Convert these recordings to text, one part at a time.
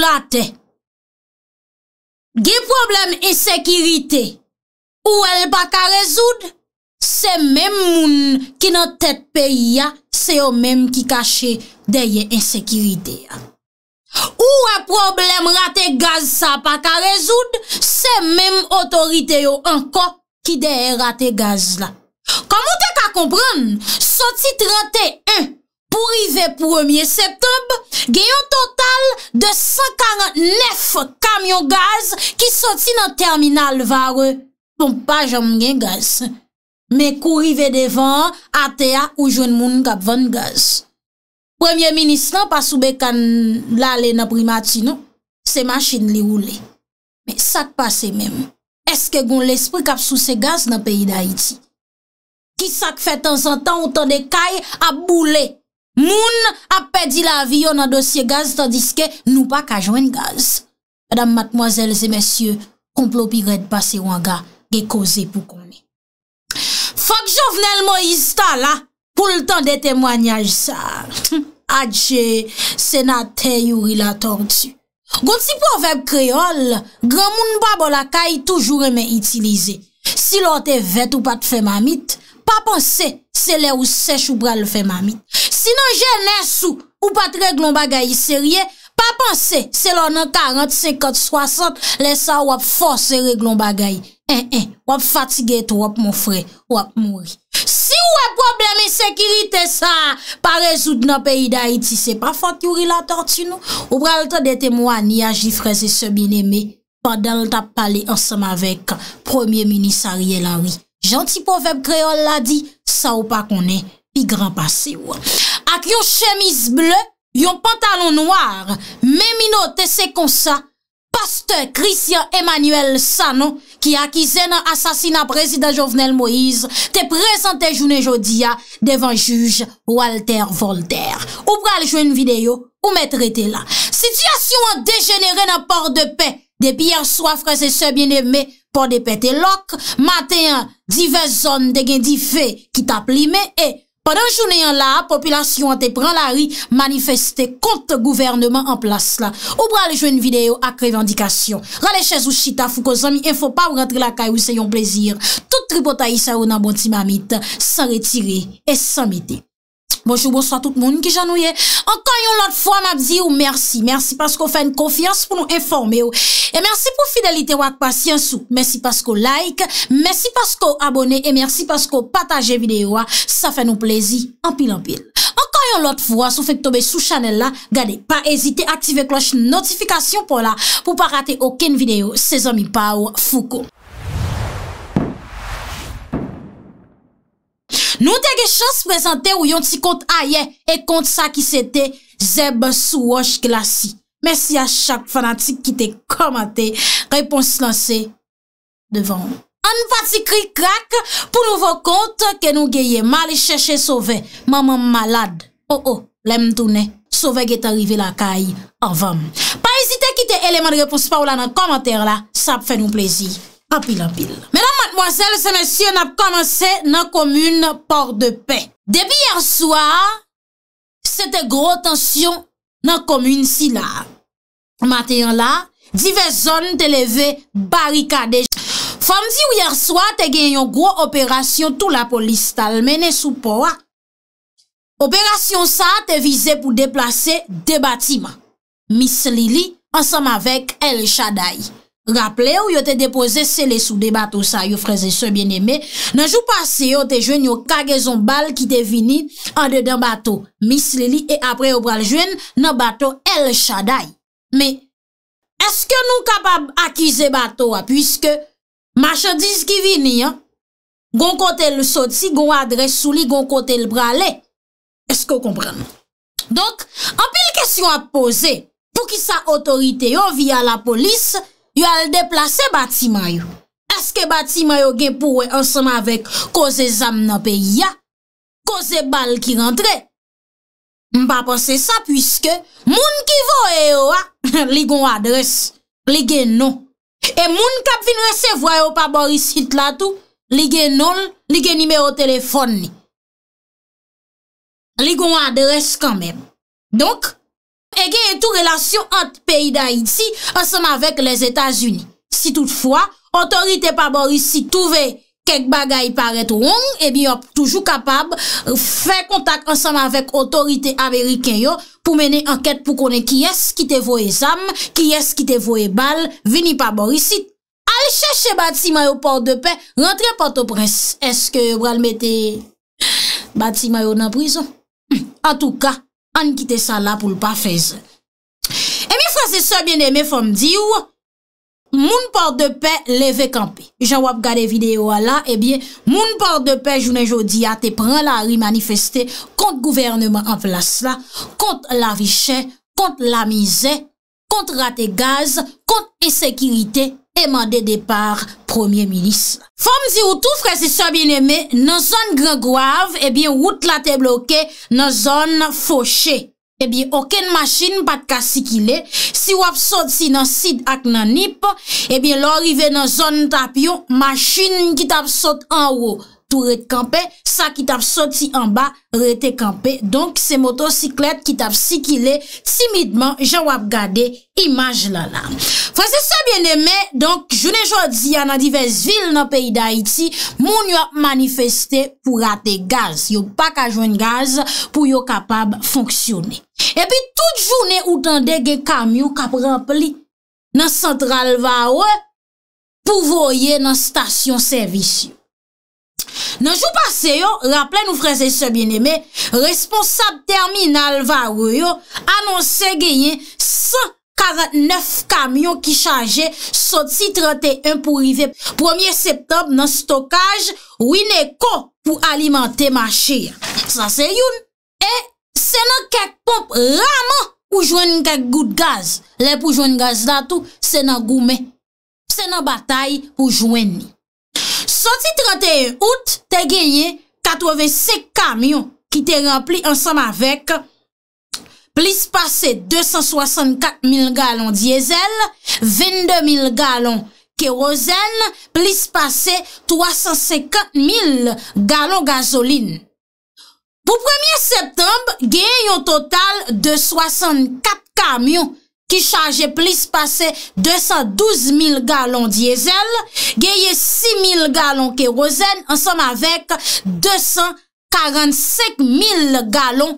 La te, ge problem esekirite, ou el pa ka rezoud, se men moun ki nan tet peyi ya, se yo men ki kache deye esekirite ya. Ou e problem rate gaz sa pa ka rezoud, se men otorite yo anko ki deye rate gaz la. Kam ou te ka kompran, so titrate en. Pou rive premier septembe, gen yon total de 149 kamyon gaz ki soti nan terminal vare, ton pa jan mwen gen gaz. Men kou rive devan, ate a ou jwen moun kap van gaz. Premier ministre nan pasoube kan lale napri mati nou, se machin li roule. Men sak pase men, eske goun l'espri kap sou se gaz nan peyi da iti. Ki sak fe tan san tan ou tan de kay ap boule. Moun ap pedi la vi yon an dosye gaz tandiske nou pa kajwen gaz. Madame, mademoiselles et messieurs, konplo pi red basse wanga ge koze pou konne. Fok jo vnen l mo yista la pou l tan de temwanyaj sa. Adje, senate yuri la tortu. Goun si pou an veb kreol, gran moun babo la kay toujou remen itilize. Si l an te vet ou pat fe mamit, pa panse se le ou se chou bra l fe mamit. Si nou jè nè sou, ou pat reglon bagay, se rie, eh, pa panse, se lò nan 40, 50, 60, lè sa wap fò se reglon bagay. En, eh, en, wap fatigè tou, wap moun frè, wap mouri. Si wè probleme sekirite sa, pa rezout nan peyi da iti, se pa fò ki wri la tortounou, ou pral ta dete mwani a jifreze se binemè, padan lta pale ansam avèk, premier minisarye la wè. Janti pofèb kreol la di, sa ou pa konè, pi gran pase wè. ak yon chemise ble, yon pantalon noar, men minote se konsa, paste Christian Emmanuel Sanon, ki akize nan asasina prezident Jovenel Moïse, te prezante jounen jodia devan juj Walter Voltaire. Ou pral jwen videyo, ou met rete la. Sityasyon an dejenere nan por de pe, de pier soafre se se bieneme por de pe te lok, ma te yon dive zon de gen dive ki tap li me e. Padan jounen la, populasyon an te pran la ri, manifeste kont gouvernement an plas la. Ou pran le jwen videyo ak revendikasyon. Rale chèz ou chita fou ko zomi, en fò pa ou rentre la kay ou se yon plezir. Tout tri potayi sa ou nan bonti mamit, san retire et san mide. Bonjou bonso a tout moun ki jan nou ye Ankan yon lot fwa mab zi ou mersi Mersi pasko fè n konfians pou nou informe ou E mersi pou fidelite wak pa si ansou Mersi pasko like Mersi pasko abone E mersi pasko pataje videyo wak Sa fè nou plezi anpil anpil Ankan yon lot fwa sou fèk tobe sou chanel la Gade pa ezite aktive kloche notifikasyon pou la Pou pa rate oken videyo Se zomi pa ou fuko Nou te ge chans prezante ou yon ti kont aye e kont sa ki se te zeb sou wosh klasi. Mersi a chak fanatik ki te komante, reponsi lanse devan. An vati kri krak pou nou vokont ke nou geye mali e cheshe sove, mamam malad. O oh, o, oh, lem toune, sove get arrive la kay avam. Pa ezite ki te eleman reponsi pa ou la nan komante la, sa pfe nou plezi. Apil apil. Kwa sel se men syon ap komanse nan komune Porte de Paix. Depi yerswa, se te gro tansyon nan komune si la. Maten la, diwe zon te leve barikade. Fam di ou yerswa, te genyon gro operasyon tou la polis talmen e sou po. Operasyon sa te vize pou deplase de batiman. Miss Lily, ansam avek El Shaday. Raple ou yo te depoze se le sou de bato sa yo freze sou bien eme. Nan jou pase yo te jwen yo kagezon bal ki te vini an de den bato. Mis li li e apre yo pral jwen nan bato el chaday. Me, eske nou kapab akize bato a? Puiske machadiz ki vini an. Gon kote l soti, gon adre sou li, gon kote l prale. Eske ou kompran? Donk, an pil kesyon ap pose pou ki sa otorite yo via la polis... yo al deplase bati mayou. Eske bati mayou gen pouwe ansama vek koze zam nan pe ya, koze bal ki rentre. M pa pose sa pwiske, moun ki vo e yo a, li gon adres, li gen non. E moun kap vin rese vwa yo pa borisit la tou, li gen non, li gen nime o telefon ni. Li gon adres kanmen. Donk, E gen yon tou relasyon ante peyi da iti, anseman vek les Etats-Unis. Si toutfwa, otorite pa bor isi touve kek bagay paret rong, e bi yo toujou kapab, fe kontak anseman vek otorite ameriken yo, pou mene anket pou konen ki es ki te vo e zam, ki es ki te vo e bal, vini pa bor isi, al chache bati mayo port de pen, rentre porto pres. Eske yo bral mette bati mayo nan prizon? En tou ka, mwen kite sa la pou l pa feze. E mi fwase sa, mwen fwame di ou, moun port de pe le ve kampe. Jan wap gade video a la, e moun port de pe jounen jodi a te pran la remanifeste kont gouvernement a vlas la, kont la vichè, kont la mizè, kont rate gaz, kont esekirite. Eman de depar premier milis. Fom zi wotou fre se so bin eme, nan zon gre gwa eh av, ebyen wot la te bloke nan zon foshe. Ebyen eh oken masin pat ka si ki le, si wap sot si nan sid ak nan nip, ebyen eh lor ive nan zon tap yo, masin ki tap sot anwo. tou rete kampe, sa ki tap soti anba, rete kampe. Donk se motosiklet ki tap sikile, simitman jan wap gade imaj lala. Fase sa bieneme, donk jounen jodi ya nan divez vil nan peyi da iti, moun yo manifestè pou rate gaz. Yo pak a joun gaz pou yo kapab fonksyonè. E pi tout jounen ou tande gen kamyon kap rempli nan sentral vawè pou voye nan stasyon servisyon. Nanjou pase yo, rappele nou freze se bine me, responsab terminal va yo, anonse genyen 149 kamyon ki chanje, soti 31 pou rive. Premier septob nan stokaj, wine ko pou alimante ma che ya. Sa se yon, e se nan kek pop rama pou jwen ni kek gout gaz, le pou jwen gaz datou, se nan gout me, se nan batay pou jwen ni. Soti 31 out, te genye 85 kamyon ki te rempli ansam avek. Plis pase 264.000 galon diesel, 22.000 galon kerosene, plis pase 354.000 galon gazoline. Po 1er septembe, genye yon total de 64 kamyon diesel. Ki chaje plis pase 212.000 galon diesel, geye 6.000 galon kerosene, an som avek 245.000 galon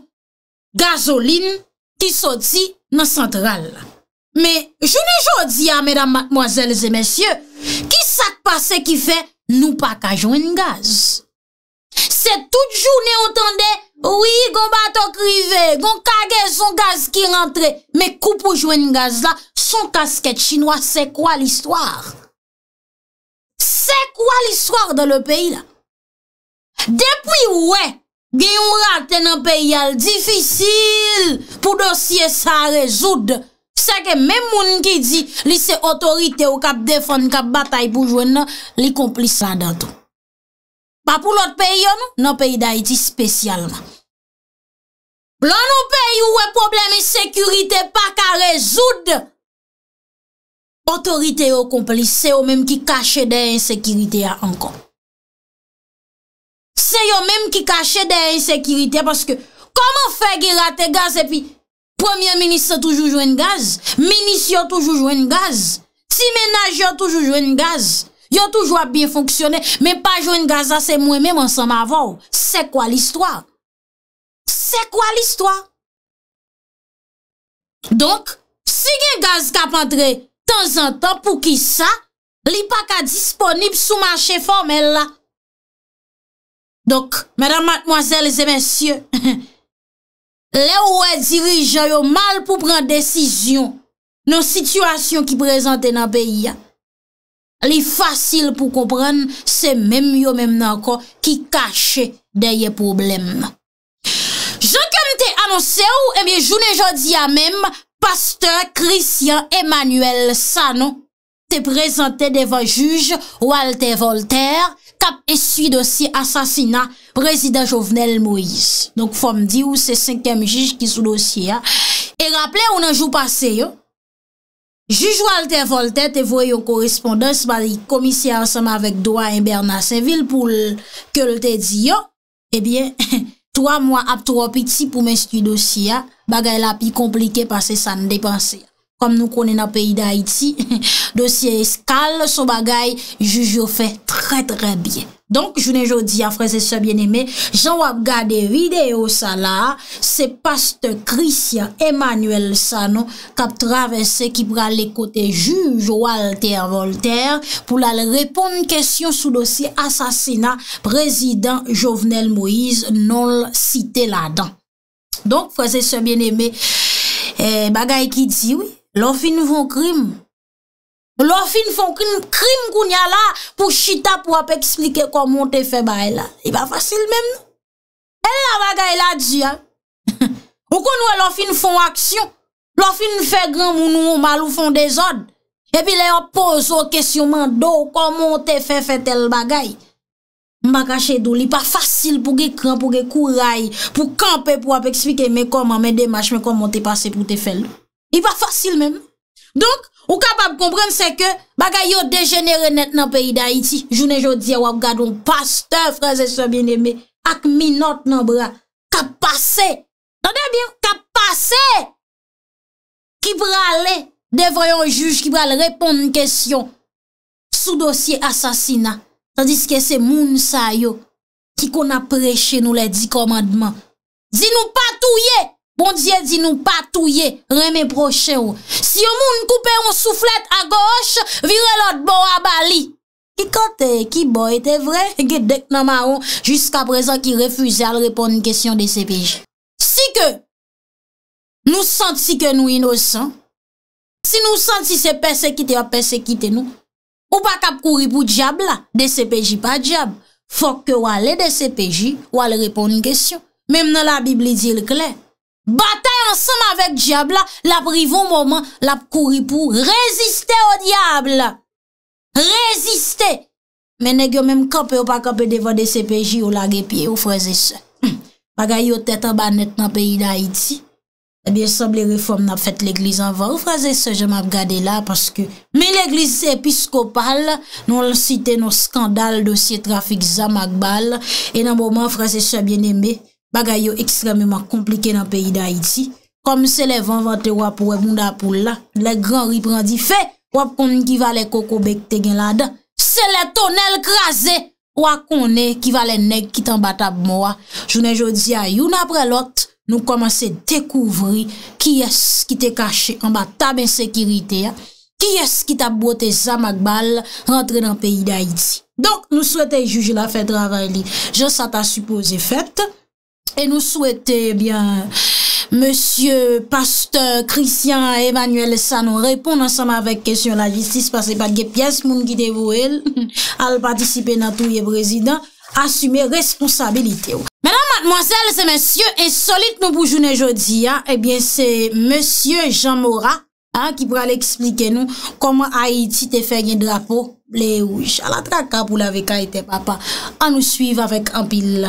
gazolin ki soti nan sentral. Me, jouni jouni ya, mèdam, mwazèl, zè, mèsyè, ki sak pase ki fe nou pakajon en gaz? Se tout jouni, ontande? Oui, gon batok rive, gon kage son gaz ki rentre, me koupou jwen gaz la, son kasket chinois, se kwa l'histoire? Se kwa l'histoire de le peyi la? Depi wè, gen yon raten an peyi al, difisil pou dosye sa rezoud, se ke men moun ki di, li se otorite ou kap defon kap batay pou jwen nan, li kompli sa datou. Pa pou lout peyi yo nou, nou peyi da iti spesyalman. Lout nou peyi yo we probleme sekurite pa ka rezoud. Otorite yo kompli, se yo menm ki kache dey ensekirite ya ankon. Se yo menm ki kache dey ensekirite, parce que komon fe gilate gaz epi, premier ministre toujou jwen gaz, minis yo toujou jwen gaz, si menaj yo toujou jwen gaz, Yo toujwa bin fonksyonen, men pa joun gaz ase mwen men monsan ma avon. Se kwa l'histoire? Se kwa l'histoire? Donk, si gen gaz kapandre, tan zan tan pou ki sa, li pa ka disponib sou manche formel la. Donk, mèdam matmoazèl zè mèsyè, le ouè e dirijan yo mal pou pran desisyon nou situasyon ki prezante nan beya. Li fasil pou komprenn, se menm yo menm nan kon ki kache deye problem. Jankan te anonsen ou, e miye jounen jodi ya menm, Pasteur Christian Emmanuel Sanon te prezante devan juj Walter Voltaire kap eswi dosi asasina prezident Jovenel Moïse. Donk fom di ou se senkem juj ki sou dosi ya. E rapple ou nan jou pase yo, Jujwa lte volte te vwe yon korespondans ba li komisye ansama vek doa en bernan sen vil pou lke lte di yo, ebyen, toa mwa ap tro piti pou men stu dosi ya, bagay la pi komplike pase sa n depanse ya. kom nou konen na peyi da iti, dosye eskal, sou bagay, jujou fe tre tre bien. Donk, jounen jodi, a frase se bien eme, jan wap gade video sa la, se paste Christian Emmanuel Sanon, kap travese ki pral ekote jujou Walter Voltaire, pou lal repon n kesyon sou dosye asasina prezident Jovenel Moïse, non l site la dan. Donk, frase se bien eme, eh, bagay ki di, oui, Lofi nou foun krim. Lofi nou foun krim koun ya la pou chita pou ap eksplike koman te fe ba ela. E ba fasil menm nou. E la bagay la di ya. Ou kon nou e lofi nou foun aksyon. Lofi nou fè gran mounou mou malou foun dezod. E pi le yo pose ou kesyouman dou koman te fe fe tel bagay. Mba kache dou li pa fasil pou ge kran, pou ge kouray, pou kampe pou ap eksplike me koman me demache me koman te pase pou te fel nou. I pa fasil men. Donk, ou kapab kompren se ke baga yo dejenere net nan peyi da iti, jounen jo diya wak gadon, pastor, franze so bien eme, ak mi not nan bra, kapase, kapase, ki prale, devrayon juj, ki prale, repon n kestyon, sou dosye asasina, tandis ke se moun sa yo, ki kon apreche nou le di komadman. Di nou patouye, Ondye di nou patouye, reme proche ou. Si yon moun koupe yon souflet a goche, vire lot bo a bali. Ki kote, ki bo, ete vre, ge dek nan maron, jiska prezan ki refuze al repon yon kesyon DCPJ. Si ke nou santi ke nou inosan, si nou santi se persekite, ap persekite nou, ou pa kap kouri pou diab la, DCPJ pa diab, fok ke wale DCPJ, wale repon yon kesyon. Mem nan la Bibli di l'kler, Bata ansem avèk diable, la privo mouman, la kouripou, reziste o diable. Reziste. Eh men e gyo men m kapè ou pa kapè devan de CPJ ou la gepye, ou fraze se. Pa ga yo tèt an banèt nan peyi da Haiti. Ebyen sab le reform nap fèt l'Eglise anvan, ou fraze se, jèman ap gade la, paske men l'Eglise se episkopal, non l'an site nou skandal dosye trafik Zama Akbal, e nan mouman fraze se bien eme. bagay yo ekstremement komplike nan peyi da iti, kom se le van vante wap wè moun da pou la, le gran riprandi fe, wap konen ki vale koko bek te gen la da, se le tonel krasè, wak konen ki vale neg ki tan batab mwa. Jounen jodi a yon apre lot, nou komanse dekouvri, ki es ki te kache, an batab ensekirite ya, ki es ki ta bote zamak bal, rentre nan peyi da iti. Donk nou souwete yu juj la fedran ray li, jen sa ta supose fèpte, E nou souwete, eh monsye pasteur Christian Emmanuel Sanou repon ansanm avèk kesyon la jistis, pase patke piyes moun ki devou el, al patisipe nan tou ye eh, prezident, asume responsabilite ou. Menan, madmoiselle, se eh monsye, e solit nou boujoun e jodi, e bie se monsye Jean Mora, ki pou al explike nou, koman a iti te fè gwen de la pou, le ouj, al atrakap ou la veka e te papa. An nou suiv avèk ampil.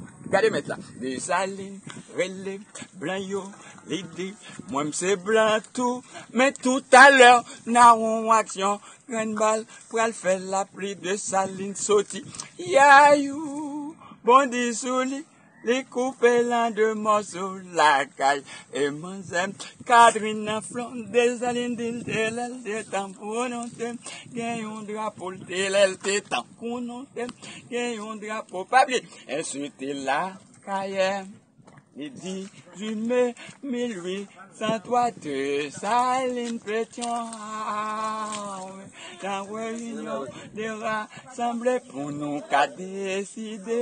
Gade met la, de saline, rele, blan yo, li di, mwen mse blan tou, men tout a lèr, nan wak yon gren bal, pral fè la pli de saline soti, ya yo, bon di soli. Li koupe lan de mousou la kaye, e man zem. Kadrin nan flon, de zalin din tel, el de tambou non tem. Gen yon dra pou tel, el de tambou non tem. Gen yon dra pou pabli, en sute la kaye. Ni di jume, mi lwi, san toa te salin pretyon ah, Nan wè yon de rasemble pou nou ka deside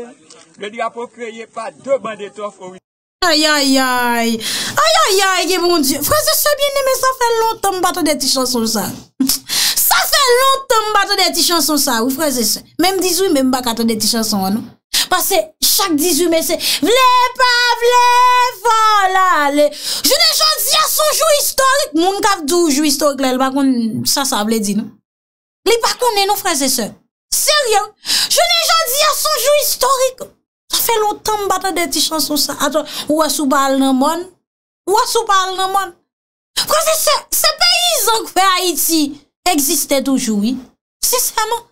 Le di a pou kweye pa, do ban de tofou Ayayay, ayayay, yi bon di Fraze se biene, me sa fè lontan mba to de ti chanson sa Sa fè lontan mba to de ti chanson sa, ou fraze se Mem dizou, mem baka to de ti chanson sa, nou Pasè, chak 18 mesè, vle pa vle, fola le. Je ne jan di a son jou historik. Moun gav dou jou historik lè, lè bakon sa sa vle di nou. Lè bakon nen nou fransè sè. Sè ryo, je ne jan di a son jou historik. Sa fè lontan mbata de ti chanson sa. Aton, ou asou pa al nan moun. Ou asou pa al nan moun. Fransè sè, se pe yi zan kwe Haiti existè doujoui. Sè sèman.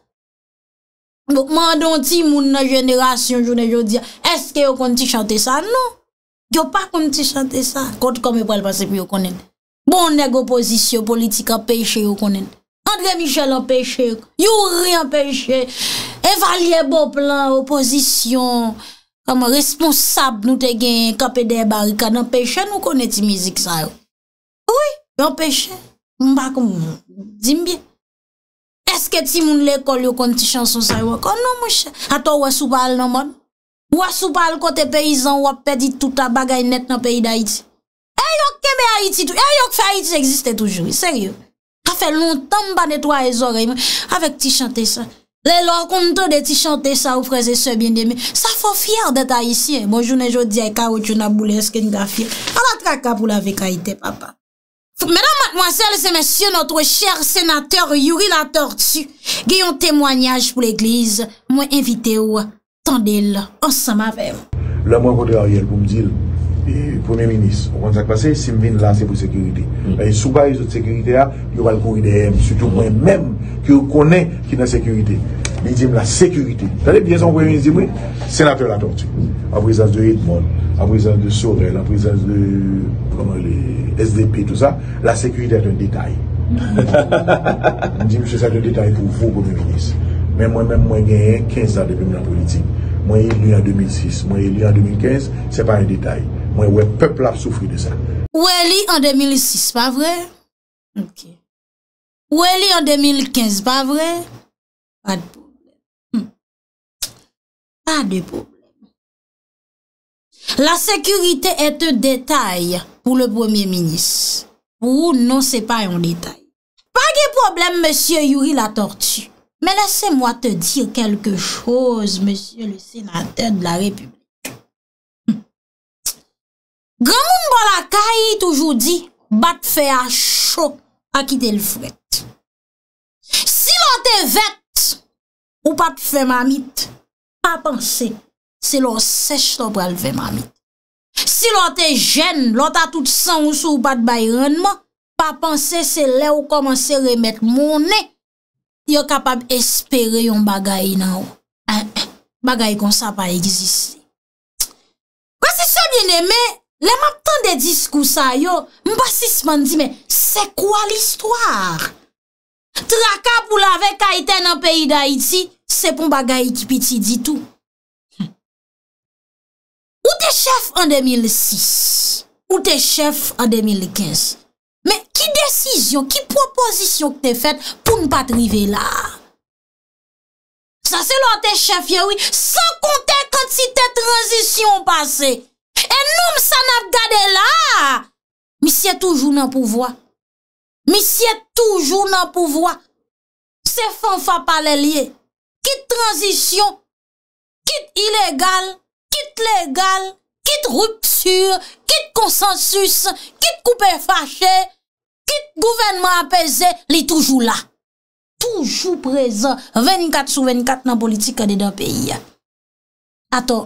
Mwen don ti moun nan jenerasyon jounen joudia Eske yo kon ti chante sa? Non Yo pa kon ti chante sa Kote kom yo pal pase pi yo konen Bon neg oposisyon politik apeshe yo konen Andre Michel apeshe You re apeshe Evalye bo plan oposisyon Kama responsab nou te gen kapede barika An apeshe nou konen ti mizik sa yo Ouye yo apeshe Mwen pa kon dim bien Eske ti moun lè kol yo kon ti chanson sa yon oh, kon nou mouchè. Ato wè sou pal nan man. Wè sou pal kote peyizan wè pedi touta bagay net nan peyi da iti. E eh, yon keme eh, a iti tou. E yon fè a iti existè toujou. Seriou. A fè loun tan banet wè zoreyman. Awek ti chante sa. Lè lò kon ton de ti chante sa ou preze se bin deme. Sa fò fyer de ta iti. Bonjounen jò diye ka wè chou na boule eske nga fyer. A la tra ka pou la vek a ite papa. Mèdame, mademoiselle, sèmèsie, notre chère sénateur Yurie Latortu, gayon témoignage pou l'Eglise, mwen invite ou, tandele, ansama ver. La mwen kote Ariel Boumdil, premier ministre, ou kontak pase, si mwen vin lanse pou sèkürite. Souba yon sèkürite la, yo bal kou ide hem, sütou mwen mèm, ki ou konè kina sèkürite. Bi jim la sèkürite. Tade biè zan mwen yon jim, sénateur Latortu, apresage de Yedmon, apresage de Soudel, apresage de... SDP tout sa, la sekurite et un detay. Mwen di mwen se sa et un detay pou vwo gounen minis. Men mwen mwen mwen genyen 15 sa depo mwen la politik. Mwen yi li an 2006, mwen yi li an 2015, se pa en detay. Mwen wè pepl ap soufri de sa. Ou e li an 2006, pa vre? Ok. Ou e li an 2015, pa vre? Pa de pouble. Hmm. Pa de pouble. La sekurite et un detay. Ok. Pou le premier minis. Pou nou se pa yon detay. Pa ge problem monsie Yuri la tortue. Menese mwa te dir kelke chose monsie le senater de la republike. Hm. Gwamoun bon la kayi toujou di bat fe a chok akite l fwet. Si l an te vet ou pat fe mamit, pa panse se l an sech to pral fe mamit. Si lò te jen, lò ta tout san ou sou pat bay renman, pa panse se lè ou komanse remet mounen, yo kapab espere yon bagay nan ou. Ah, eh, bagay kon sa pa egziste. Kwa se se bine men, lèman tan de diskousa yo, mba sisman di men, se kwa l'histoire? Traka pou lave kaiten nan peyi da iti, se pon bagay ki piti ditou. Ou te chef en 2006? Ou te chef en 2015? Men, ki desisyon, ki proposisyon ki te fet pou nou pa trive la? Sa, se lan te chef ya, oui. San konte konti te transition pase. E noum san ap gade la! Mi siye toujou nan pouvoi. Mi siye toujou nan pouvoi. Se fan fa pale liye. Kit transition, kit ilegal, legal, kit rupture, kit konsensus, kit koupe fache, kit gouvennement apese, li toujou la. Toujou prezen. 24 sou 24 nan politik ane dan peyi. Ato,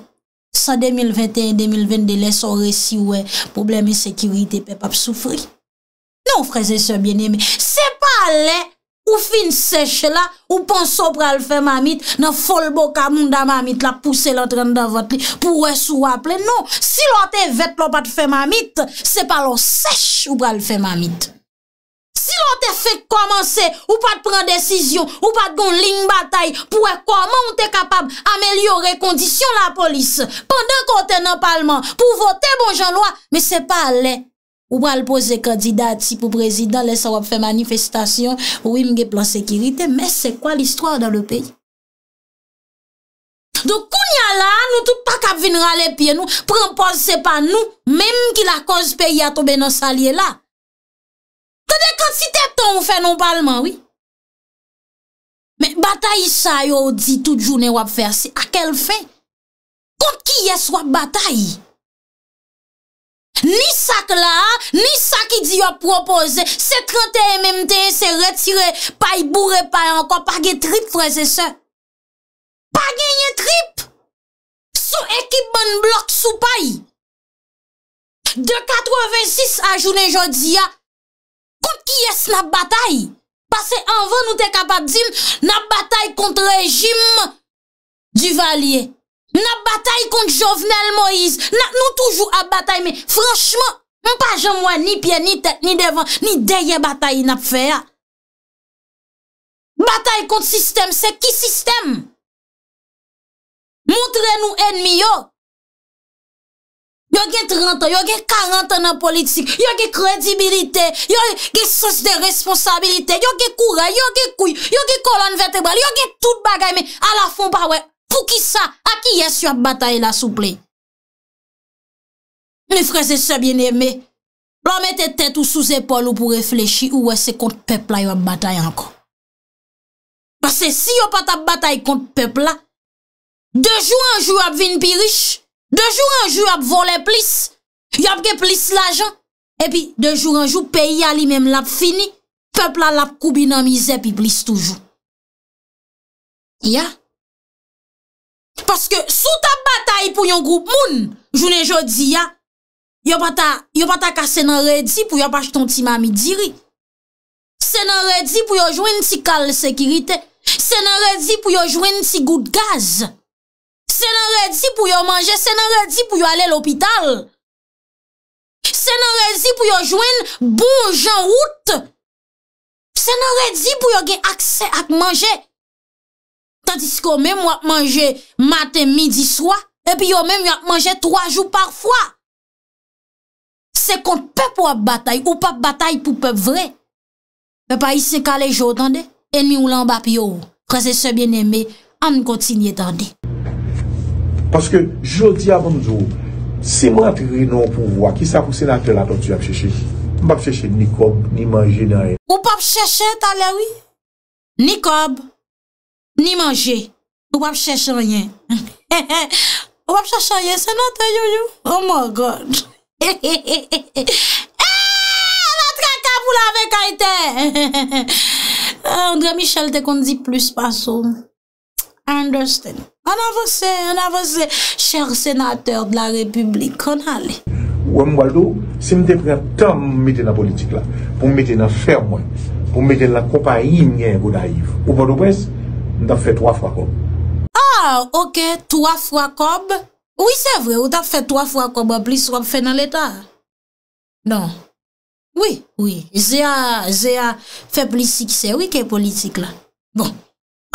sa 2021-2020 de les ou resi ou e poubleme sekirite pe pap soufri. Nou freze se bieneme. Se pa le Ou fin seche la, ou ponso pral fe mamit, nan fol bok a moun da mamit la pousse la tren dan vot li, pou re sou aple. Non, si lò te vet lò pat fe mamit, se palo seche ou pral fe mamit. Si lò te fe komanse, ou pat pren desisyon, ou pat gon ling batay, pou re koman ou te kapab amelyore kondisyon la polis, pandan kote nan palman, pou voten bon jan lwa, me se palen. Ou pral pose kandidat si pou prezident, lesa wap fe manifestasyon, ou imge plan sekirite. Men se kwa l'histoire dan le pey? Do kounya la, nou tout pa kap vinra le pey nou, prempose se pa nou, menm ki la konj peyi a tobe nan salye la. Tade kont si teptan ou fe non palman, oui? Men batay sa yo ou di tout jounen wap fe ase, akel fe? Kont ki yes wap batay? Ni sa ke la, ni sa ki di yo propoze, se 30 MMT se retire, pa yi bourre pa yi ankon, pa genye trip fwese se. Pa genye trip! Sou ekip bon blok sou pa yi. De 86 a jounen jodi ya, kout ki yes na batay. Pase anvan nou te kapap zim, na batay kont rejim du valye. N ap batay kont Jovenel Moïse. Non toujou ap batay, men franchman, m pa jan mwen ni pye, ni tek, ni devan, ni deye batay nap fè ya. Batay kont sistem, se ki sistem? Montre nou enmi yo. Yo gen 30 an, yo gen 40 an nan politik, yo gen kredibilite, yo gen sos de responsabilite, yo gen kouren, yo gen kouy, yo gen kolon vertebal, yo gen tout bagay, men alafon pa wey. Ou ki sa, a ki yes yo ap batae la souple? Le freze se bien eme, lò mette tet ou sous epol ou pou reflechi ou wè se kont pepla yo ap batae ankon. Basè si yo pat ap batae kont pepla, de jou anjou ap vin pi rich, de jou anjou ap vole plis, yo ap ge plis la jan, epi de jou anjou peyi a li menm lap fini, pepla lap koubinan mize pi plis toujou. Ya? Souta batay pou yon group moun, jounen jodi ya, yo pata kase nan redzi pou yo pache ton ti mami diri. Se nan redzi pou yo jwen ti kal sekirite. Se nan redzi pou yo jwen ti gout gaz. Se nan redzi pou yo manje. Se nan redzi pou yo ale l'opital. Se nan redzi pou yo jwen bon jan wout. Se nan redzi pou yo gen akse ak manje. Yandis kou mèm wap manje matè midi swa, epi yon mèm wap manje 3 jou parfwa. Se kon pep wap batay, ou pap batay pou pep vre. Pe pa yise kalè jo tande, enmi ou lan bap yo, kreze se bien eme, an kontinye tande. Paske jodi avon jou, se mwantri nou pou wak, ki sa pwese nan tel aton tu ap chèche, mwap chèche ni kob, ni manje nan e. Ou pap chèche talè wè, ni kob, Ni manje. Ou wap chache ryen. Ou wap chache ryen, senatè yon yon. Oh my God. Eee, wap chache ryen pou la vekaitè. Eh, Andre Michel te kondi plus pasou. I understand. An avose, an avose. Cher senatèr de la republik kon ale. Ou wap mwado, se m te prete tam m metè la politik la. Pou m metè la fermwen. Pou m metè la kopayin gen gouda yiv. Ou wap mwado, wap mwado. Ndap fè 3 fwa kob. Ah, ok, 3 fwa kob? Oui, sè vre, ou dap fè 3 fwa kob wap blis wap fè nan l'Etat? Non. Oui, oui, bon. eh, zè ah, a fè blis sikse, oui, ke politik la. Bon,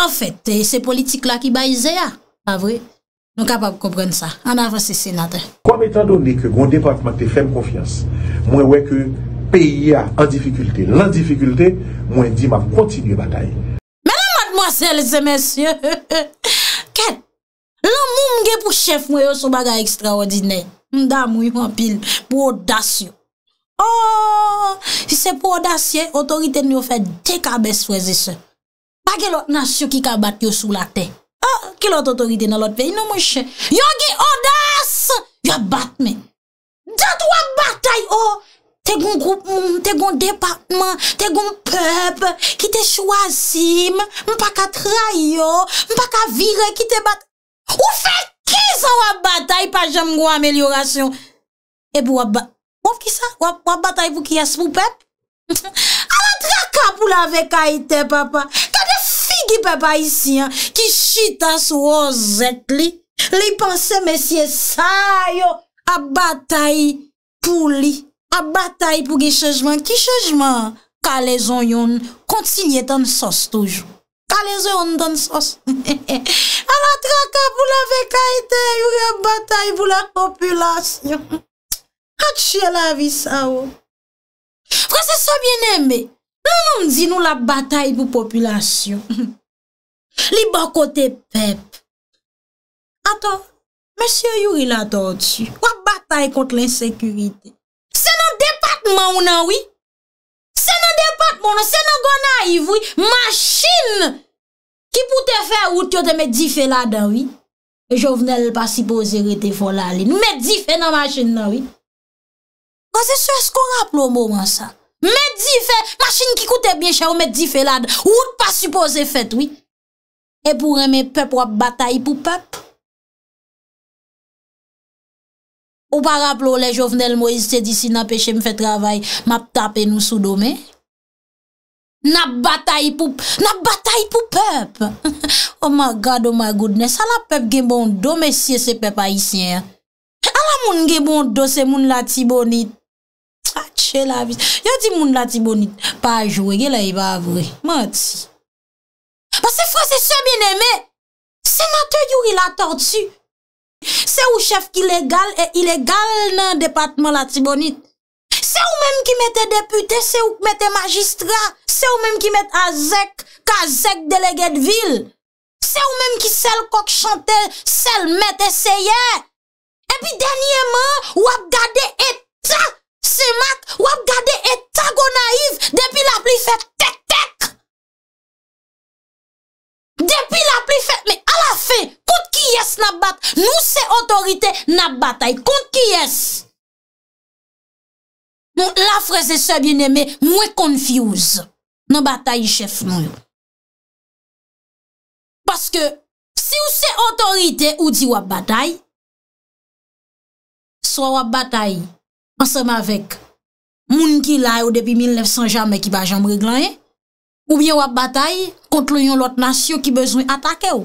an fèt, se politik la ki bay zè a, an vre, nou kapap kopren sa, an avansè senatè. Kwa metan donè ke goun depatman te fèm konfians, mwen wè ke peyi a an difikultè, lan difikultè, mwen di map kontinu batay. Sasele se men sye. Ken, la moum ge pou chef mwen yo sou baga ekstra odine. Mda mou yon pil pou odas yo. Oh, si se pou odas ye, otorite nyo fe dekabes wezi se. Pake lot nas yo ki ka bat yo sou la ten. Oh, kilot otorite nan lot fe, yon mwen che. Yon ge odas, yo bat men. Jat wap bat ay yo. Te goun goup moun, mm, te goun departman, te goun pep, ki te chwazim, mou pa ka tra yo, mou pa ka vire, ki te bat... Ou fe ki sa wap batay pa jam goun amelyorasyon? Ebo wap bat... wap ki sa? Wap batay vou ki yas mou pep? Awa tra kap ou la vek a ite, papa. Kade figi pepa isi an, ki chitas ou o zet li, li panse mesye sa yo, a batay pou li. batay pou gen chejman, ki chejman ka lezon yon kontinye tan sos toujou ka lezon yon tan sos ala tra ka pou la vekaite yon batay pou la populasyon a tchye la vi sa wou franse so bien eme loun nou di nou la batay pou populasyon li bon kote pep aton mese yon yon la doji wak batay kont l'insekurite Sè nan depatman ou nan wè? Sè nan depatman ou nan wè? Sè nan gona yiv wè? Mâchin ki poutè fè ou t'yote mè di fè ladan wè? E jo vnen l'pasipozè rete fola alè. Mè di fè nan mâchin nan wè? Kwa se se skon rap lò mouman sa. Mè di fè, mâchin ki koute bie chè ou mè di fè ladan. Ou t'pasipozè fèt wè? E pou remè pep wap batay pou pep. Ou pa rap lo le jovnel mo esite disi na peche mfe travay, map tape nou soudo me? Na batay pou, na batay pou pep! Oh my God, oh my goodness, ala pep ge bondo, mesye se pep ayisyen? Ala moun ge bondo se moun la tibonit? Ah, Tche la vis, yo di moun la tibonit pa jwe, ge la i bavwe, mati. Ba se fwase se bieneme, senate yuri la tortue. Se ou chef ki legal e ilegal nan departman la tibonit Se ou menm ki mette depute, se ou mette magistra Se ou menm ki mette azek, kazek delege de vil Se ou menm ki sel kok chante, sel mette seye Epi denye men, wap gade etta semak Wap gade etta go naiv Depi la plifet, tek tek Depi la plifet, me ala fe Kout ki yes na bat, nous na batay kont ki yes. Non la freze se biene me mwen konfuse nan batay chef mwen. Paske si ou se otorite ou di wap batay swa wap batay anseman vek moun ki la yo depi 1900 jam me ki bajan mwen glanye ou bien wap batay kont le yon lot nasyo ki bezwen atake yo.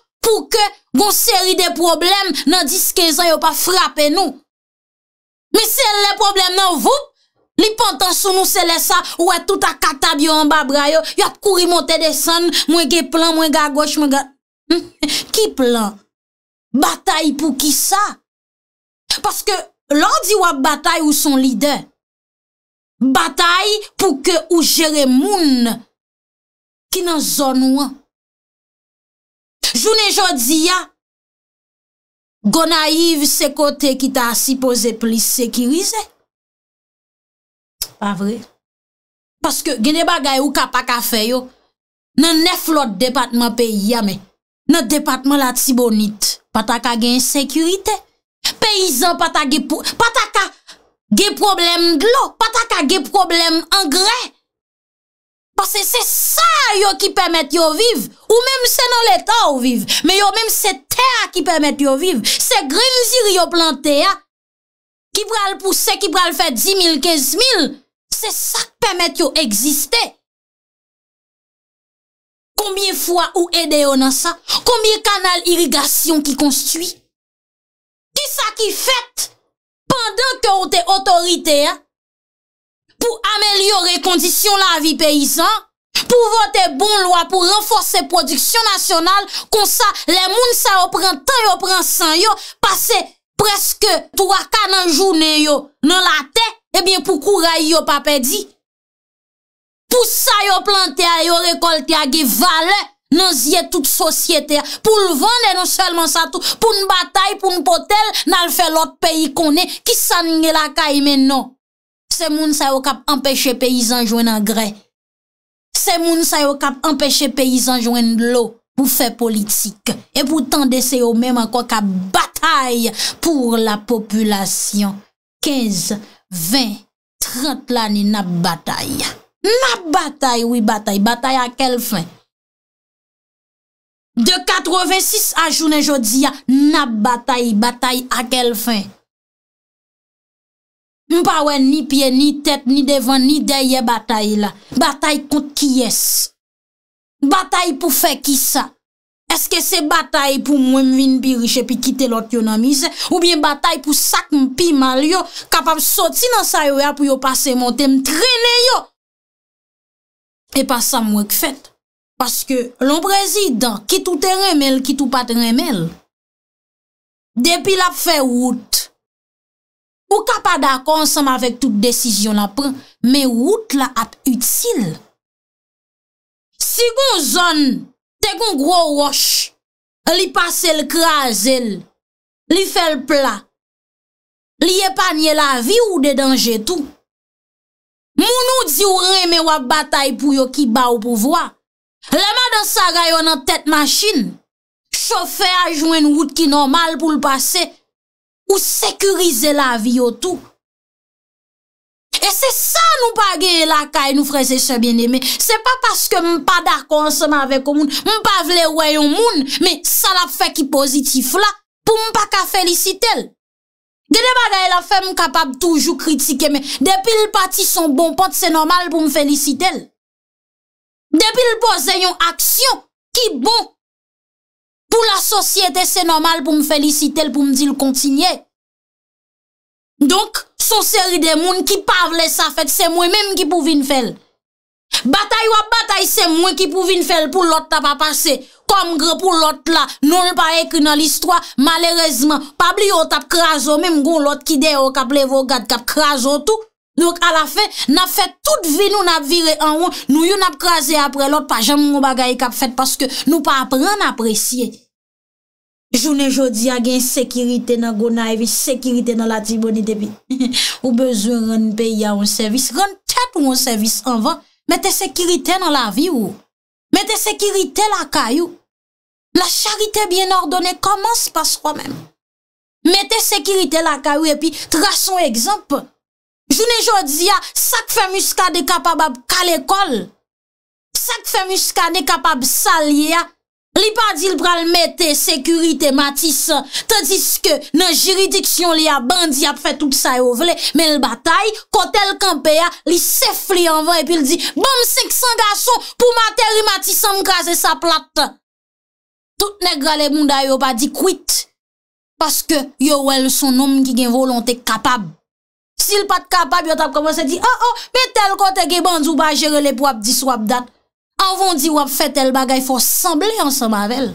pou ke goun seri de problem nan diske zan yo pa frape nou. Men sel le problem nan vup, li pantan sou nou sel le sa, wè e tout a katab yo an ba bra yo, yo ap kouri monte de san, mwen ge plan, mwen ga gwoch, mwen ga... Hmm, ki plan? Batay pou ki sa? Paske londi wap batay ou son lider. Batay pou ke ou jere moun. Ki nan zon wan? Jounen jodi ya, gona yiv se kote ki ta asipoze plis sekirize. Pa vre, paske gen de bagay ou ka pa ka fe yo, nan ne flot departman pe yame, nan departman la tibonit, pata ka gen sekirite, peyizan pata gen problem glou, pata ka gen problem angrè. Se se sa yo ki pemet yo vive Ou mem se nan leta yo vive Me yo mem se tera ki pemet yo vive Se grenzir yo plante ya Ki pral pousse, ki pral fè 10.000, 15.000 Se sa k pemet yo egziste Koumye fwa ou ede yo nan sa Koumye kanal irrigasyon ki konstui Ki sa ki fèt Pandan ke ou te otorite ya pou amelyore kondisyon la vi peyizan, pou vote bon lwa, pou renforse prodiksyon nasyonal, kon sa, le moun sa yo pren tan yo pren san yo, pase preske 3-4 nan jounen yo, nan la te, ebyen pou kou ray yo pape di, pou sa yo plante a yo rekolte a ge vale, nan zye tout sosyete a, pou l vande nan selman sa tou, pou n batay, pou n potel, nan l fe lot peyi konen, ki san nge la kay men non. Se moun sa yo kap empèche peyizan jwen an gre. Se moun sa yo kap empèche peyizan jwen lo pou fè politik. E pou tande se yo mèman kwa kap batay pou la populasyon. 15, 20, 30 lani nap batay. Nap batay, oui batay. Batay akèl fè? De 86 a jounen jodi, nap batay. Batay akèl fè? Mpawen ni pie, ni tet, ni devan, ni deye batay la. Batay kout ki yes. Batay pou fe ki sa. Eske se batay pou mwen vin pi riche pi kite lot yon amise. Ou bien batay pou sak mpi mal yo. Kapap soti nan sa yo ya pou yo pase monte mtrene yo. E pa sa mwen kfet. Paske loun prezident ki tou te remel, ki tou pat remel. Depi la fe wout. Ou ka pa da konsanm avek tout desisyon apren, me wout la ap utsil. Si goun zon, te goun gro wosh, li pase l kra zel, li fel pla, li epanye la vi ou de denje tou, moun ou di ou reme wap batay pou yo ki ba ou pou vwa, leman dan sa gayon an tet maschin, shofe a jwen wout ki normal pou l pase, Ou sekurize la vi yo tou. E se sa nou pa geye la ka e nou freze se bien eme. Se pa paske mou pa da konsoman vek o moun. Mou pa vle woy yon moun. Me sa la fe ki pozitif la. Pou mou pa ka felisite el. Gede ba da e la fe mou kapab toujou kritike me. Depi l pati son bon pot se normal pou mou felisite el. Depi l boze yon aksyon ki bon. pou la sosyete se nomal pou m felisitel pou m dil kontinye. Donk, sosyere de moun ki pavle sa fet se mwen menm ki pou vin fel. Batay wap batay se mwen ki pou vin fel pou lot ta pa pase. Kom gre pou lot la, non l pa ekri nan listwa, malerezman, pabli yo tap krazo menm goun lot ki deyo ka plevo gad kap krazo tou. Nouk ala fe, na fe tout vi nou na vire an wan, nou yon ap kraze apre lot, pa jam mou bagay kap fet, paske nou pa apren apresye. Jounen jodi agen, sekirite nan gona evi, sekirite nan la tibonite pi. Ou bezou ren pe ya ou servis, ren tep ou ou servis an van, mette sekirite nan la vi ou. Mette sekirite la kayou. La charite bien ordone, komanse pas waman. Mette sekirite la kayou, et pi trason ekzampan. Jounen jodi ya, sak fe muska de kapab ap kal ekol. Sak fe muska de kapab salye ya. Li pa di l pral me te sekurite mati sa. Tadis ke nan jiridiksyon li ya, bandi ap fe tout sa yo vle. Men l batay, kote l kampe ya, li sef li anva epi l di, bom 500 gaso pou materi mati sa mkaze sa plat. Tout negra le munda yo pa di kwit. Paske yo wel son om ki gen volante kapab. si l pat kapab, yo tap komanse di, an an, me tel kote ge bandzou, ba jere le pou ap dis wap dat, an von di wap fet tel bagay, fos semble ansan mavel,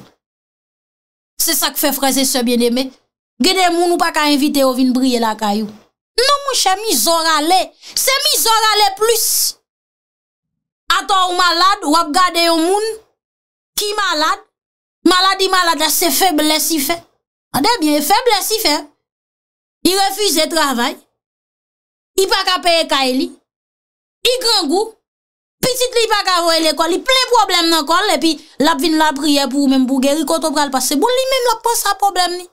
se sa k fe freze se bieneme, gede moun ou pa ka invite, ou vin brye la kayou, nan moun se mi zorale, se mi zorale plus, ato ou malade, wap gade yon moun, ki malade, malade yon malade, se feble si fe, an de bien, feble si fe, yon moun, yon moun, yon moun, yon moun, yon moun, yon moun, I pa ka peye ka e li, i gran gou, pitit li pa ka vwe le kol, li ple problem nan kol, epi lap vin la priye pou mèm pou geri koto pral paseboun, li mèm la posa problem ni.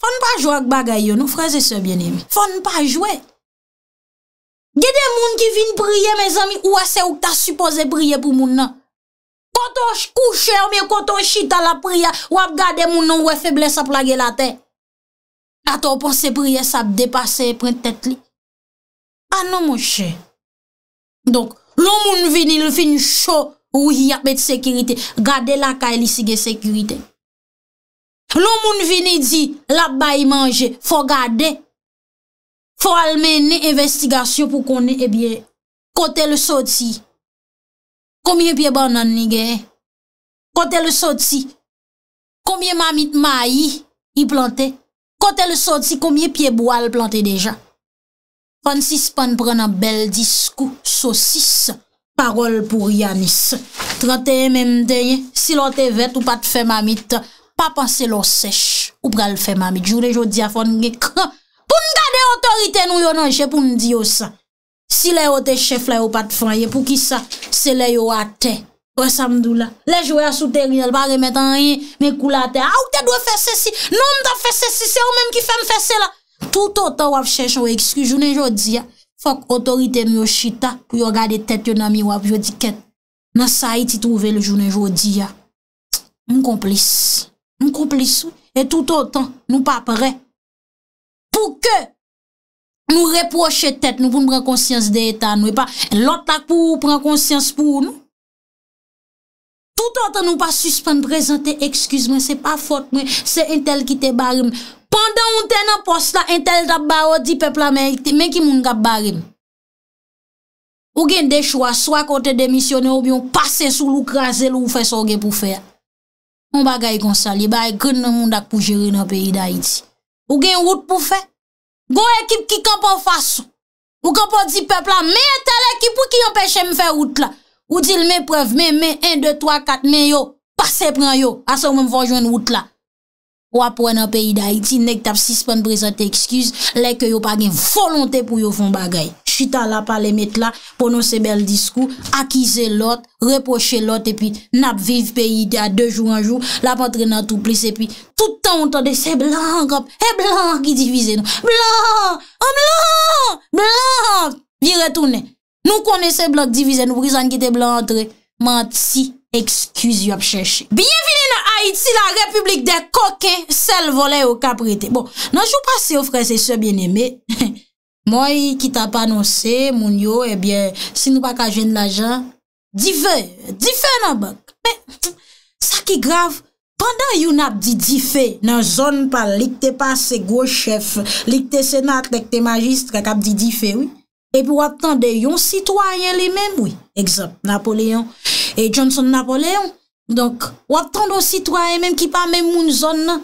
Fon pa jwe ak bagay yo nou, fraze se biene mi. Fon pa jwe. Ge de moun ki vin priye, mè zami, ou ase ou ta suppose priye pou moun nan. Koto kouche, koto chita la priye, ou ap gade moun nan ou e feble sa plage la te. Ato pon se priye sap depase e pren tet li. Ano monshe. Donk, loun moun vini loun fini chou ou yi apet sekirite. Gade laka elisi gen sekirite. Loun moun vini di, labba yi manje, fò gade. Fò almeni investigasyon pou koni ebiye. Eh kote lousoti. Komiye pie ban nan nige? Kote lousoti. Komiye mamit mayi yi plante? Kote le sot si komye piebo al plante deja. Pansis pan pran an bel diskou, sosis, parol pou Rianis. Trante men mtenye, silon te vet ou pat fe mamit, pa panse lon sech ou pral fe mamit. Jou de jo diafon ngek, pou n kade otorite nou yon anje pou n diyo sa. Si le yo te chef la yo pat fanye, pou ki sa, se le yo ate. Wè sa mdou la. Lè jouè sou terièl, pa remèt an yè, mè kou la te. A ou te dwe fè sè si? Non mta fè sè si, se ou mèm ki fè m fè sè la. Tout ota wap chèchou, ekskou jounen jodi ya. Fok otorite mè yo chita, pou yo gade tèt yo nami wap, yo di kèt. Nan sa yè ti trouvè lè jounen jodi ya. M konplis. M konplis wè. E tout ota, nou pa pre. Pou ke, nou reproche tèt, nou pou nou pren konsyans de etan, nou e pa lotak pou, Tout an tan nou pa suspend prezente, ekskuse mwen, se pa fote mwen, se entel ki te barem. Pendan ou ten an pos la, entel tap ba ou di pepla merikte, men ki moun kap barem. Ou gen de chwa, swa kote demisyone ou byon pase sou lou kranze lou ou fe soge pou fe. Mwen bagay konsali, ba ekren nan moun dak pou jere nan peyi da iti. Ou gen wout pou fe? Gou ekip ki kapon faso. Ou kapon di pepla merikte l'ekip wiki yon peche mwen fe wout la. Ou di l mè prev mè, mè, mè, 1, 2, 3, 4, mè yo, pasè pran yo, asè ou mè m'vanjwen wout la. Ou ap pwen an peyi da iti, nek tap sispan prezante ekskiz, lek yo pa gen volonte pou yo fon bagay. Chita la pa le met la, ponon se bel diskou, akize lot, reproche lot, epi nap viv peyi de a 2 jou an jou, la pa tre nan tou plis, epi tout an ou tande se blan, hop, e blan ki divize nou, blan, o oh, blan, blan, vi retounen. Nou kone se blok divize nou brisan ki te blan antre, manti, ekskuse yo ap cheshe. Bienvine nan Haiti, la republik de koken, sel vole yo kaprete. Bon, nan jou passe yo frese se bieneme, mwen ki ta panonse, moun yo, ebyen, si nou pa ka jwen l'ajan, di fe, di fe nan bak. Men, sa ki grav, pandan yon ap di di fe, nan zon pal, lik te pa se gochef, lik te senat dek te magistre kap di di fe, wik. E pou wap tande yon sitwanyen li men, oui, eksept, Napoléon, e Johnson Napoléon, wap tande yon sitwanyen men ki pa men moun zon nan,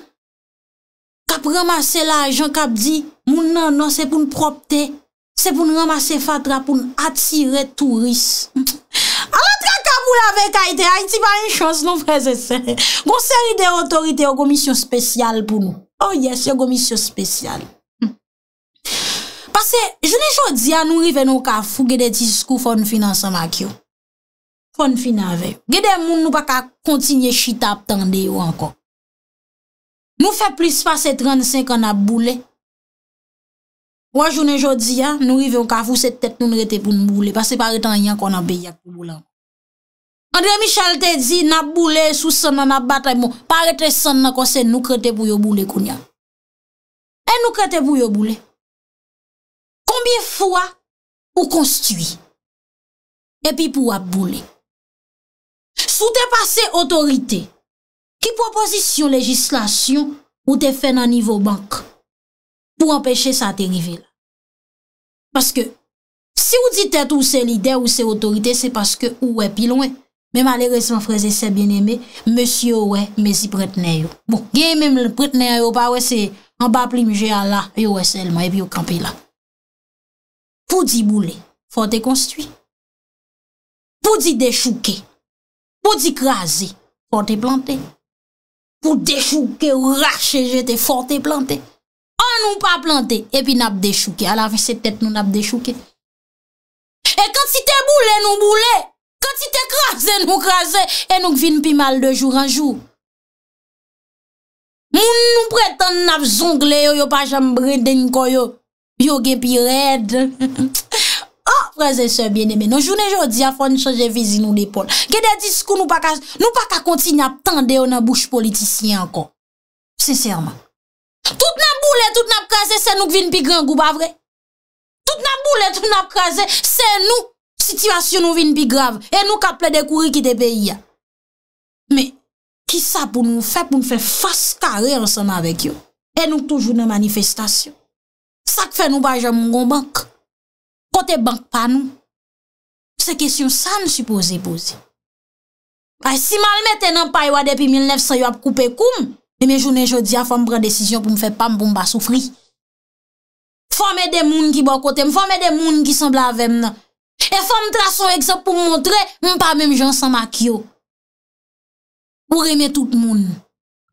kap ramase la ajan, kap di, moun nan nan, se pou n'propte, se pou n'ramase fatra, pou n'atire touriste. A la tra kap ou la vek a ite, a iti ba yon chans, non prezese. Gon seri de otorite, yo komisyon spesyal pou nou. Oh yes, yo komisyon spesyal. Jounen jodi an nou rive nou ka fou gede tis kou fon finan sa mak yo. Fon finan ve. Gede moun nou pa ka kontinye chita ap tende yo anko. Nou fe plis pa se 35 an ap boule. Wan jounen jodi an nou rive nou ka fou se tet nou nrette pou nou boule. Pase pare tan yon kon an beya pou boule anko. Andre Michel te di, nap boule sou sana nap batay mo. Pare te sana konsen nou krete pou yo boule koun yon. E nou krete pou yo boule. Mie fwa, ou konstuit. Epi pou ap boule. Sou te pase otorite, ki proposisyon legislasyon ou te fè nan nivou bank. Pou empèche sa te rive. Paske, si ou di tèt ou se lider ou se otorite, se paske ou wè pilon wè. Mèm alè resman freze se bienemè, mèsyo wè, mèzi pretnè yo. Bon, gen mèm pretnè yo pa wè se an bap li mjè a la, yo wè selman, epi yo kampe la. Pou di boule, fote konstuit. Pou di dechouke, pou di krasi, fote planté. Pou dechouke, rache, jete, fote planté. An nou pa planté, epi nap dechouke, al avise tete nou nap dechouke. E kant si te boule, nou boule. Kant si te krasi, nou krasi. E nou kvin pi mal de jour an jour. Moun nou pretan nap zongle yo, yo pa jam bre den koyo. Yo gen pi red. Oh, prezese biene men, nou jounen joun di afon chan gen fizi nou depol. Gen de diskou nou pa ka kontin ap tende ou nan bouche politisyen ankon. Sinser man. Tout nan boule, tout nan krasen, se nou kvin pi grangou, ba vre? Tout nan boule, tout nan krasen, se nou situasyon nou vin pi grav. E nou ka ple de kouri ki te pe iya. Me, ki sa pou nou fe, pou nou fe faska re ansan anvek yo? E nou toujou nan manifestasyon. Sak fe nou bajan moun goun bank? Kote bank pa nou? Se kesyon sa m sou posey posey. Ay, si mal meten an paywa depi 1900 yo ap koupe koum, deme jounen jodi a fom bren desisyon pou m fe pam pou m basoufri. Fome de moun ki bo kote, m fome de moun ki sembla avem nan. E fome trason eksep pou m montre, m pa mèm jansan mak yo. Ou reme tout moun.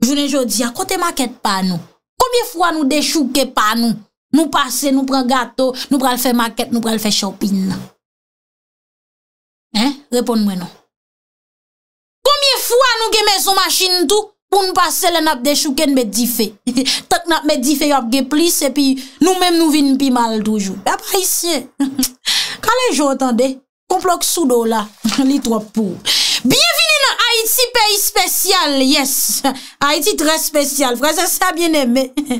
Jounen jodi a kote mak et pa nou? Komi fwa nou dechouke pa nou? Nou pase, nou pren gato, nou prel fè maket, nou prel fè shopin. Eh, repon mwen nou. Koumyè fwa nou ge me sou machin tou, pou nou pase le nap de chouken me dife. Tok nap me dife yo ap ge plis, epi nou menm nou vin pi mal toujou. Apar isye, kalè jou otande? Komplok sou do la, ni trop pou. Bienveni nan Haiti, peyi spesyal, yes. Haiti tre spesyal, fraze sa bien eme.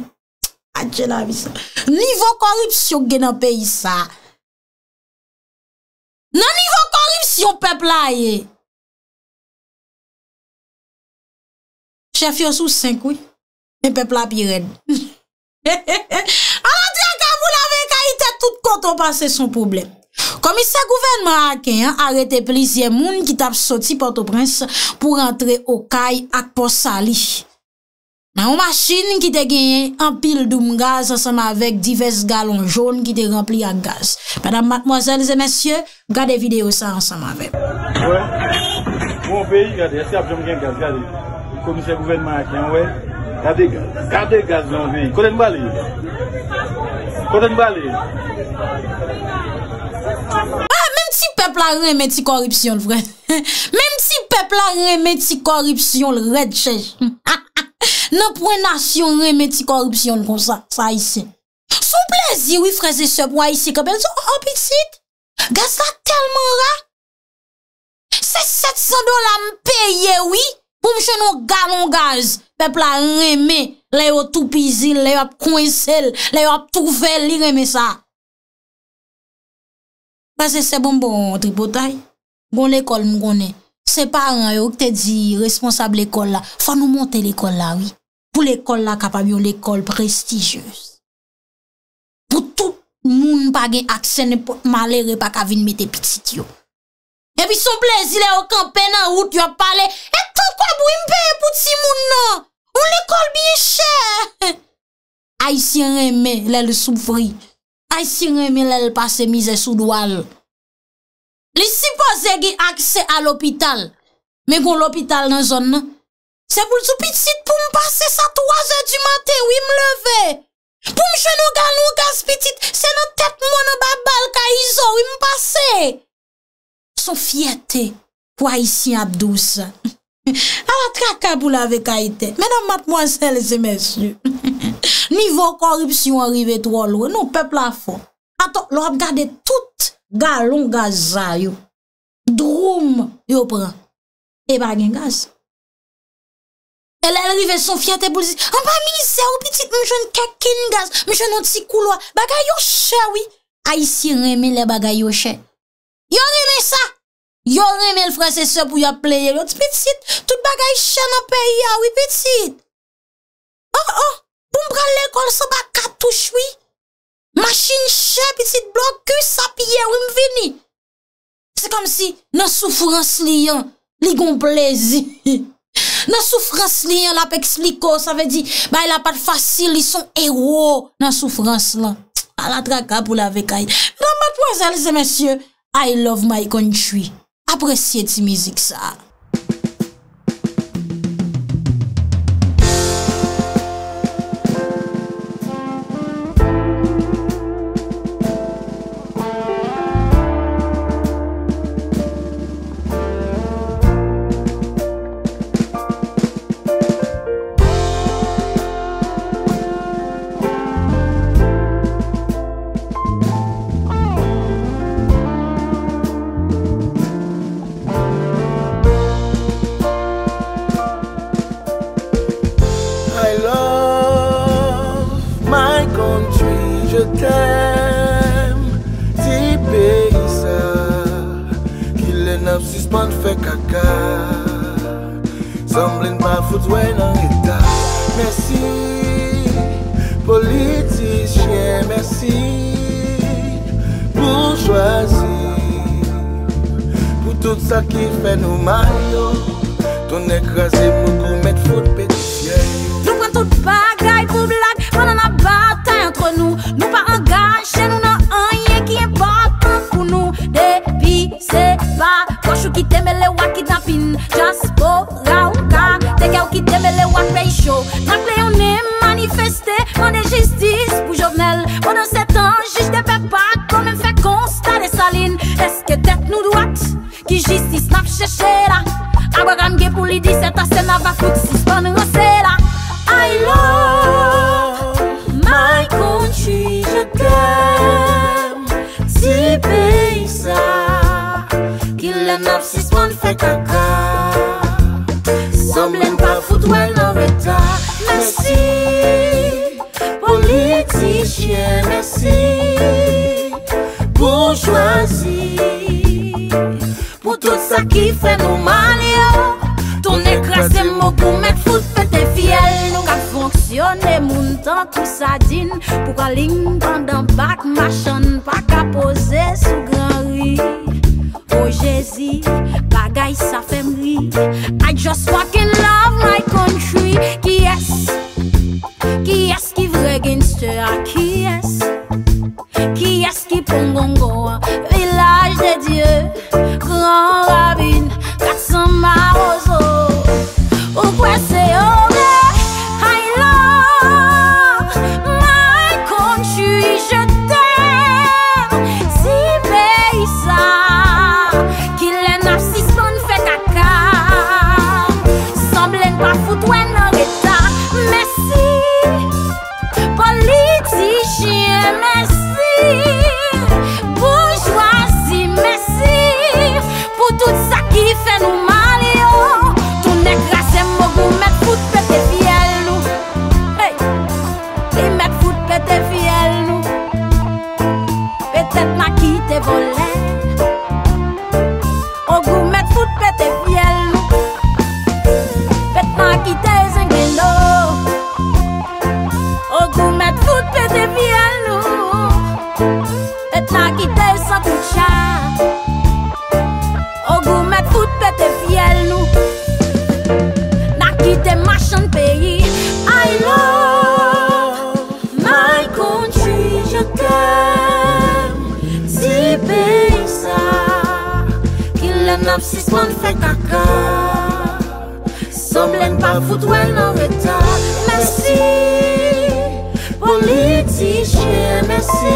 Adjen avisa, nivou korips yon gen an peyi sa. Nan nivou korips yon pepla ye. Che fios ou sen kouy, en pepla pi ren. Alantia ka, moun ave ka ite tout konton pase son poublem. Komise gouvenman ake an, arete plizye moun ki tap soti Port-au-Prince pou rentre o kay ak posa lij. Nan ou machin ki te genyen, an pil doum gaz ansanm avek divers galon joun ki te rempli a gaz. Madame, mademoiselles et messieurs, gade video sa ansanm avek. Mwen, mwen peyi gade, eskap jom gen gaz, gade. Komise gouverne man akè, an wey. Gade gaz, gade gaz, mwen vey. Kote n balè? Kote n balè? Ouè, menm ti pepl arè menm ti koripsyon l vre. Menm ti pepl arè menm ti koripsyon l vre, tchèj. Ha! Nan pou en asyon reme ti korupsyon kon sa, sa isen. Sou plezi wifre se sepwa isi kebel, sou obisit. Oh, gaz la telman ra. Se 700 do la mpeye wif, pou mwenche nou gamon gaz. Pepla reme, le yo tou pizil, le yo ap konsel, le yo ap touvel, li reme sa. Ba bon, se sepwa mbo tripotay. Gon ekol mgonen. Se paran yo kte di responsable ekol la. Fa nou monte l'ekol la wif. Pou l'ekol la kapab yo l'ekol prestijyeus. Pou tout moun pa gen akse ne pot malere pa kavin mette pitit yo. E pi sou blè zile okan pen nan oud yo pale, e tout kwa bou mpe e pouti moun nan, ou l'ekol biye chè. Ay si reme lè lè soufri, ay si reme lè lè pasè mize sou dwal. Li si po zè gen akse al l'opital, men kon l'opital nan zon nan, Se boul sou pitit pou m basse sa 3 e di mate ou im leve. Pou m chen nou ga nou gaz pitit, se nou tep moun nou babal ka izo ou im basse. Son fiyete, kwa isi abdous. A la tra kaboul ave ka ite. Menan mat mwansel se mensyu. Nivou koripsyon arive tou olwe, nou pepl la fo. A to lop gade tout galon gaz zayou. Droum yo pran. E bagen gaz. El alrive son fiyate pou zi, an pa mi ze ou pitit, mwen jwen kekin gaz, mwen jwen an ti kouloa, bagay yo che wii, a yisi reme le bagay yo che. Yo reme sa, yo reme l fra se se pou ya pleye, yo ti pitit, tout bagay che na peye ya wii pitit. An an, pou mbra le kol sa baka touche wii, masin che pitit, blon kus sa piye wii mveni. Se kam si, nan soufrans li yan, li gon plezi. Nan soufrans li, la pek sliko, sa ve di, bay la pat fasil, li son ero, nan soufrans lan, ala traka pou la vekay. Nan mat po azalize, monsye, I love my country, apresye ti mizik sa. Jye mersi Bon jwazi Po tout sa ki fè nou man yo Ton ekrasè mou pou mèt foute fète fiel Nou ka fonksyonè moun tan tout sa din Po kwa ling bandan bak ma chan Pa ka pose sou gran ri O oh, Jezi Bagay sa fè mri I just fokin love my country Ki yes Ki yes Aquí es, aquí es que pongo pongongoa. Si s'mon fè kaka Sòm lè n'pa fout wè nan reta Mèsi Pou litijè Mèsi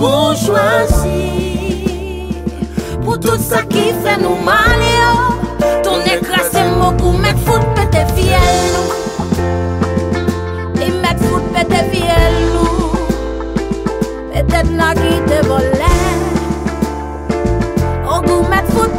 Pou jwazi Pou tout sa ki fè nou man yo Ton ekrasè mou Pou mè fout pè te fiel nou Mè fout pè te fiel nou Pè det nan ki te volè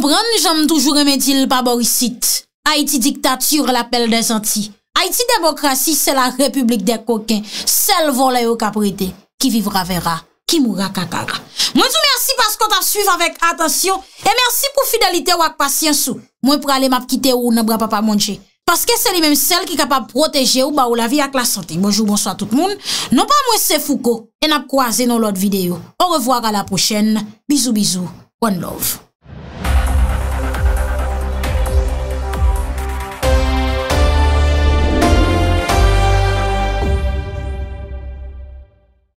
Jom pren, jom toujou remedil pa borisit. Haiti diktatur l'apel de zanti. Haiti demokrasi, se la republik de kokin. Sel volay ou ka prete. Ki vivra vera, ki moura kakara. Mwen tou mersi paskot ap suiv avèk atasyon. E mersi pou fidelite wak pasyansou. Mwen prale map kite ou nan bra pa pa mounche. Paske se li menm sel ki kapap proteje ou ba ou la non vi ak la sante. Bonjou, bonsoit tout moun. Non pa mwen se fouko, en ap kwaze nan lot videyo. On revwara la prochen. Bizou, bizou. One love.